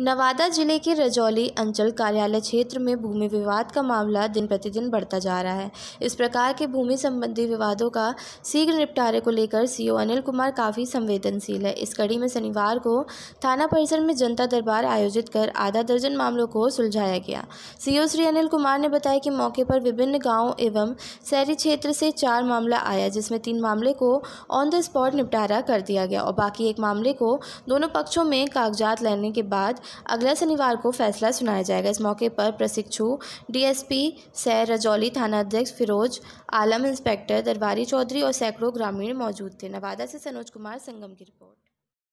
नवादा जिले के रजौली अंचल कार्यालय क्षेत्र में भूमि विवाद का मामला दिन प्रतिदिन बढ़ता जा रहा है इस प्रकार के भूमि संबंधी विवादों का शीघ्र निपटारे को लेकर सीओ अनिल कुमार काफ़ी संवेदनशील है इस कड़ी में शनिवार को थाना परिसर में जनता दरबार आयोजित कर आधा दर्जन मामलों को सुलझाया गया सीओ श्री अनिल कुमार ने बताया कि मौके पर विभिन्न गाँव एवं शहरी क्षेत्र से चार मामला आया जिसमें तीन मामले को ऑन द स्पॉट निपटारा कर दिया गया और बाकी एक मामले को दोनों पक्षों में कागजात लेने के बाद अगला शनिवार को फैसला सुनाया जाएगा इस मौके पर प्रशिक्षु डीएसपी सैर रजौली थानाध्यक्ष फिरोज आलम इंस्पेक्टर दरबारी चौधरी और सैकड़ों ग्रामीण मौजूद थे नवादा से सनोज कुमार संगम की रिपोर्ट